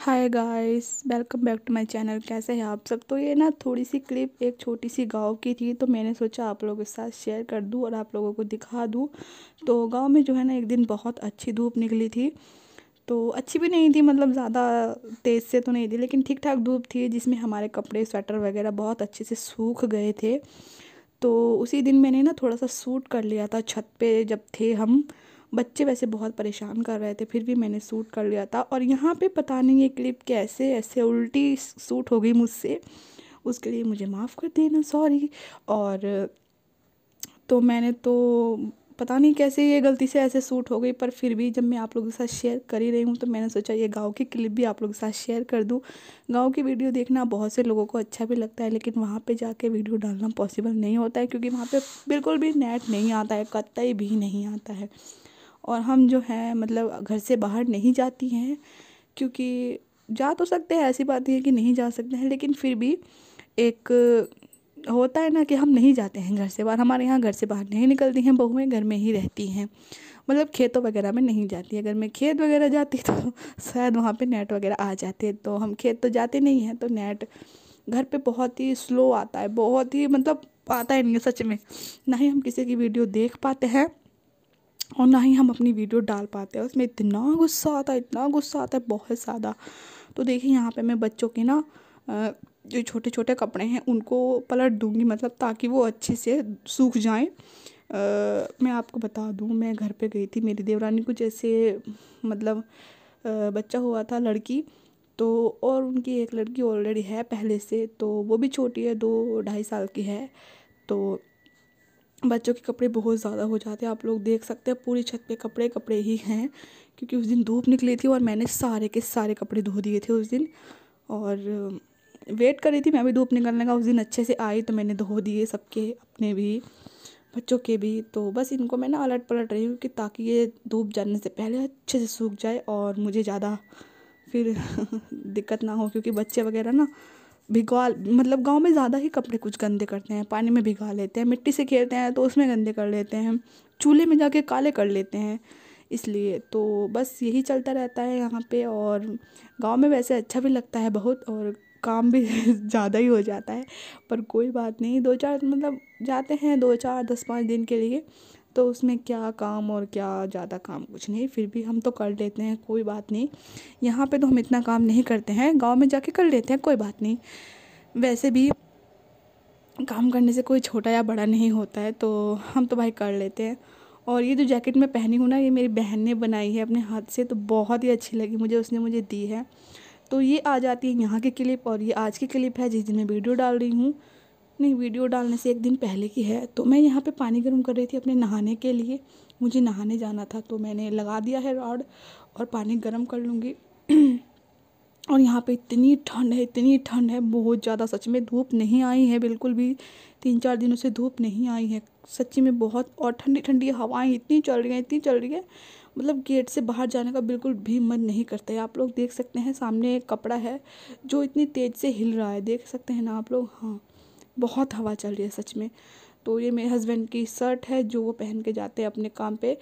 hi guys welcome back to my channel कैसे हैं आप सब तो ये ना थोड़ी सी क्लिप एक छोटी सी गांव की थी तो मैंने सोचा आप लोगों के साथ शेयर कर दूं और आप लोगों को दिखा दूं तो गांव में जो है ना एक दिन बहुत अच्छी धूप निकली थी तो अच्छी भी नहीं थी मतलब ज़्यादा तेज़ से तो नहीं थी लेकिन ठीक ठाक धूप थी जिसमें हमारे कपड़े स्वेटर वगैरह बहुत अच्छे से सूख गए थे तो उसी दिन मैंने ना थोड़ा सा सूट कर लिया था छत पर जब थे हम बच्चे वैसे बहुत परेशान कर रहे थे फिर भी मैंने सूट कर लिया था और यहाँ पे पता नहीं ये क्लिप कैसे ऐसे उल्टी सूट हो गई मुझसे उसके लिए मुझे माफ़ कर देना सॉरी और तो मैंने तो पता नहीं कैसे ये गलती से ऐसे सूट हो गई पर फिर भी जब मैं आप लोगों के साथ शेयर कर ही रही हूँ तो मैंने सोचा ये गांव की क्लिप भी आप लोगों के साथ शेयर कर दूँ गांव की वीडियो देखना बहुत से लोगों को अच्छा भी लगता है लेकिन वहाँ पे जाके वीडियो डालना पॉसिबल नहीं होता है क्योंकि वहाँ पे बिल्कुल भी नेट नहीं आता है कतई भी नहीं आता है और हम जो हैं मतलब घर से बाहर नहीं जाती हैं क्योंकि जा तो सकते हैं ऐसी बात है कि नहीं जा सकते हैं लेकिन फिर भी एक होता है ना कि हम नहीं जाते हैं घर से बाहर हमारे यहाँ घर से बाहर नहीं निकलती हैं बहुएँ घर में ही रहती हैं मतलब खेतों वगैरह में नहीं जाती अगर मैं खेत वगैरह जाती तो शायद वहाँ पे नेट वगैरह आ जाते तो हम खेत तो जाते नहीं हैं तो नेट घर पे बहुत ही स्लो आता है बहुत ही मतलब आता ही नहीं है सच में ना ही हम किसी की वीडियो देख पाते हैं और ना ही हम अपनी वीडियो डाल पाते हैं उसमें इतना गुस्सा आता है इतना गुस्सा आता है बहुत ज़्यादा तो देखिए यहाँ पे मैं बच्चों के ना जो छोटे छोटे कपड़े हैं उनको पलट दूँगी मतलब ताकि वो अच्छे से सूख जाएँ मैं आपको बता दूँ मैं घर पर गई थी मेरी देवरानी को जैसे मतलब बच्चा हुआ था लड़की तो और उनकी एक लड़की ऑलरेडी है पहले से तो वो भी छोटी है दो ढाई साल की है तो बच्चों के कपड़े बहुत ज़्यादा हो जाते हैं आप लोग देख सकते हैं पूरी छत पे कपड़े कपड़े ही हैं क्योंकि उस दिन धूप निकली थी और मैंने सारे के सारे कपड़े धो दिए थे उस दिन और वेट कर रही थी मैं भी धूप निकलने का उस दिन अच्छे से आई तो मैंने धो दिए सबके अपने भी बच्चों के भी तो बस इनको मैं ना अलट पलट रही हूँ कि ताकि ये धूप जाने से पहले अच्छे से सूख जाए और मुझे ज़्यादा फिर दिक्कत ना हो क्योंकि बच्चे वगैरह ना भिगवा मतलब गाँव में ज़्यादा ही कपड़े कुछ गंदे करते हैं पानी में भिगा लेते हैं मिट्टी से खेलते हैं तो उसमें गंदे कर लेते हैं चूल्हे में जाके काले कर लेते हैं इसलिए तो बस यही चलता रहता है यहाँ पे और गांव में वैसे अच्छा भी लगता है बहुत और काम भी ज़्यादा ही हो जाता है पर कोई बात नहीं दो चार मतलब जाते हैं दो चार दस पाँच दिन के लिए तो उसमें क्या काम और क्या ज़्यादा काम कुछ नहीं फिर भी हम तो कर लेते हैं कोई बात नहीं यहाँ पे तो हम इतना काम नहीं करते हैं गांव में जाके कर लेते हैं कोई बात नहीं वैसे भी काम करने से कोई छोटा या बड़ा नहीं होता है तो हम तो भाई कर लेते हैं और ये जो जैकेट मैं पहनी हूँ ना ये मेरी बहन ने बनाई है अपने हाथ से तो बहुत ही अच्छी लगी मुझे उसने मुझे दी है तो ये आ जाती है यहाँ की क्लिप और ये आज की क्लिप है जिस दिन मैं वीडियो डाल रही हूँ नहीं वीडियो डालने से एक दिन पहले की है तो मैं यहाँ पे पानी गर्म कर रही थी अपने नहाने के लिए मुझे नहाने जाना था तो मैंने लगा दिया है रॉड और पानी गर्म कर लूँगी और यहाँ पे इतनी ठंड है इतनी ठंड है बहुत ज़्यादा सच में धूप नहीं आई है बिल्कुल भी तीन चार दिनों से धूप नहीं आई है सच्ची में बहुत और ठंडी ठंडी हवाएं इतनी चल रही हैं इतनी चल रही है मतलब गेट से बाहर जाने का बिल्कुल भी मन नहीं करता है आप लोग देख सकते हैं सामने एक कपड़ा है जो इतनी तेज़ से हिल रहा है देख सकते हैं ना आप लोग हाँ बहुत हवा चल रही है सच में तो ये मेरे हस्बैंड की शर्ट है जो वो पहन के जाते हैं अपने काम पे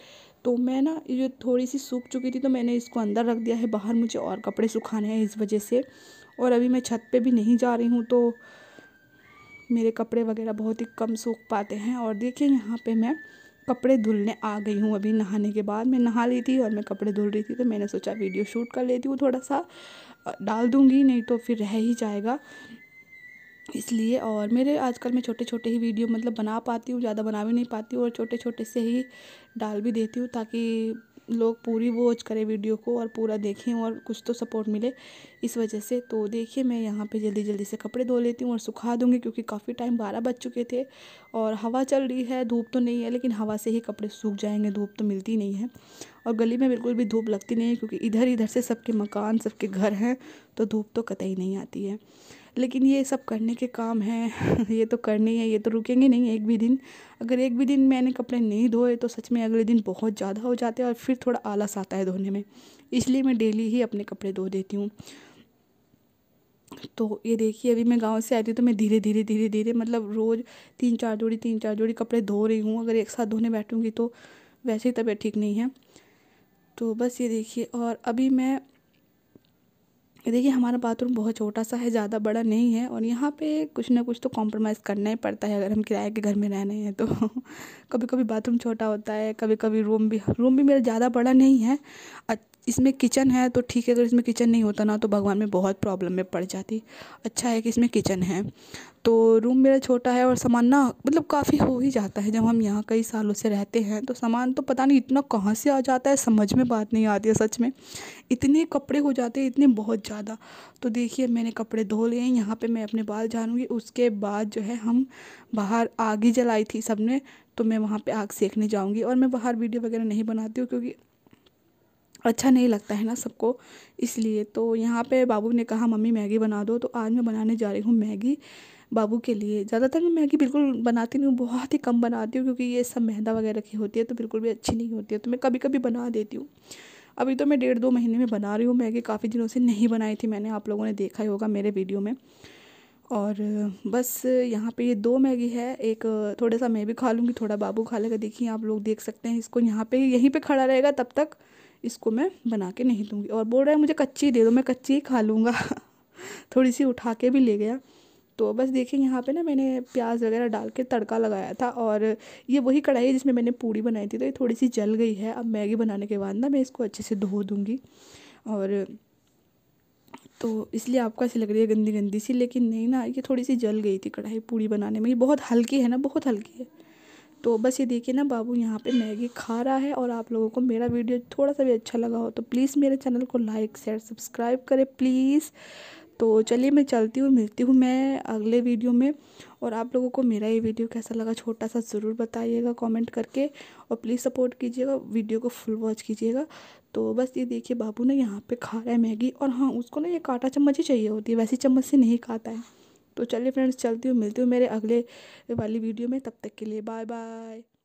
तो मैं ना ये थोड़ी सी सूख चुकी थी तो मैंने इसको अंदर रख दिया है बाहर मुझे और कपड़े सुखाने हैं इस वजह से और अभी मैं छत पे भी नहीं जा रही हूँ तो मेरे कपड़े वगैरह बहुत ही कम सूख पाते हैं और देखिए यहाँ पर मैं कपड़े धुलने आ गई हूँ अभी नहाने के बाद मैं नहा ली थी और मैं कपड़े धुल रही थी तो मैंने सोचा वीडियो शूट कर लेती हूँ थोड़ा सा डाल दूँगी नहीं तो फिर रह ही जाएगा इसलिए और मेरे आजकल मैं छोटे छोटे ही वीडियो मतलब बना पाती हूँ ज़्यादा बना भी नहीं पाती हूँ और छोटे छोटे से ही डाल भी देती हूँ ताकि लोग पूरी वॉच करें वीडियो को और पूरा देखें और कुछ तो सपोर्ट मिले इस वजह से तो देखिए मैं यहाँ पे जल्दी जल्दी से कपड़े धो लेती हूँ और सुखा दूँगी क्योंकि काफ़ी टाइम बारह बज चुके थे और हवा चल रही है धूप तो नहीं है लेकिन हवा से ही कपड़े सूख जाएंगे धूप तो मिलती नहीं है और गली में बिल्कुल भी धूप लगती नहीं है क्योंकि इधर इधर से सबके मकान सबके घर हैं तो धूप तो कतई नहीं आती है लेकिन ये सब करने के काम हैं ये तो करने हैं ये तो रुकेंगे नहीं एक भी दिन अगर एक भी दिन मैंने कपड़े नहीं धोए तो सच में अगले दिन बहुत ज़्यादा हो जाते हैं और फिर थोड़ा आलस आता है धोने में इसलिए मैं डेली ही अपने कपड़े धो देती हूँ तो ये देखिए अभी मैं गांव से आई थी तो मैं धीरे धीरे धीरे धीरे मतलब रोज़ तीन चार जोड़ी तीन चार जोड़ी कपड़े धो रही हूँ अगर एक साथ धोने बैठूँगी तो वैसे ही तबीयत ठीक नहीं है तो बस ये देखिए और अभी मैं ये देखिए हमारा बाथरूम बहुत छोटा सा है ज़्यादा बड़ा नहीं है और यहाँ पे कुछ ना कुछ तो कॉम्प्रोमाइज़ करना ही पड़ता है अगर हम किराए के घर में रहने हैं तो कभी कभी बाथरूम छोटा होता है कभी कभी रूम भी रूम भी मेरा ज़्यादा बड़ा नहीं है इसमें किचन है तो ठीक है अगर इसमें किचन नहीं होता ना तो भगवान में बहुत प्रॉब्लम में पड़ जाती अच्छा है कि इसमें किचन है तो रूम मेरा छोटा है और सामान ना मतलब काफ़ी हो ही जाता है जब हम यहाँ कई सालों से रहते हैं तो सामान तो पता नहीं इतना कहाँ से आ जाता है समझ में बात नहीं आती है सच में इतने कपड़े हो जाते हैं इतने बहुत ज़्यादा तो देखिए मैंने कपड़े धो लिए हैं यहाँ पर मैं अपने बाल जानूँगी उसके बाद जो है हम बाहर आग ही जलाई थी सब तो मैं वहाँ पर आग सेकने जाऊँगी और मैं बाहर वीडियो वगैरह नहीं बनाती हूँ क्योंकि अच्छा नहीं लगता है ना सबको इसलिए तो यहाँ पे बाबू ने कहा मम्मी मैगी बना दो तो आज मैं बनाने जा रही हूँ मैगी बाबू के लिए ज़्यादातर मैं मैगी बिल्कुल बनाती नहीं हूँ बहुत ही कम बनाती हूँ क्योंकि ये सब मैदा वगैरह की होती है तो बिल्कुल भी अच्छी नहीं होती है तो मैं कभी कभी बना देती हूँ अभी तो मैं डेढ़ दो महीने में बना रही हूँ मैगी काफ़ी दिनों से नहीं बनाई थी मैंने आप लोगों ने देखा ही होगा मेरे वीडियो में और बस यहाँ पे ये दो मैगी है एक थोड़ा सा मैं भी खा लूँगी थोड़ा बाबू खा लेगा देखिए आप लोग देख सकते हैं इसको यहाँ पे यहीं पे खड़ा रहेगा तब तक इसको मैं बना के नहीं दूँगी और बोल रहा है मुझे कच्ची दे दो मैं कच्ची ही खा लूँगा थोड़ी सी उठा के भी ले गया तो बस देखिए यहाँ पे ना मैंने प्याज वगैरह डाल के तड़का लगाया था और ये वही कढ़ाई जिसमें मैंने पूड़ी बनाई थी तो ये थोड़ी सी जल गई है अब मैगी बनाने के बाद ना मैं इसको अच्छे से धो दूँगी और तो इसलिए आपको ऐसी लग रही है गंदी गंदी सी लेकिन नहीं ना ये थोड़ी सी जल गई थी कढ़ाई पूड़ी बनाने में ये बहुत हल्की है ना बहुत हल्की है तो बस ये देखिए ना बाबू यहाँ पे मैगी खा रहा है और आप लोगों को मेरा वीडियो थोड़ा सा भी अच्छा लगा हो तो प्लीज़ मेरे चैनल को लाइक शेयर सब्सक्राइब करें प्लीज़ तो चलिए मैं चलती हूँ मिलती हूँ मैं अगले वीडियो में और आप लोगों को मेरा ये वीडियो कैसा लगा छोटा सा ज़रूर बताइएगा कॉमेंट करके और प्लीज़ सपोर्ट कीजिएगा वीडियो को फुल वॉच कीजिएगा तो बस ये देखिए बाबू ना यहाँ पर खा रहा है मैगी और हाँ उसको ना ये काटा चम्मच ही चाहिए होती है वैसी चम्मच से नहीं खाता है तो चलिए फ्रेंड्स चलती हूँ मिलती हूँ मेरे अगले वाली वीडियो में तब तक के लिए बाय बाय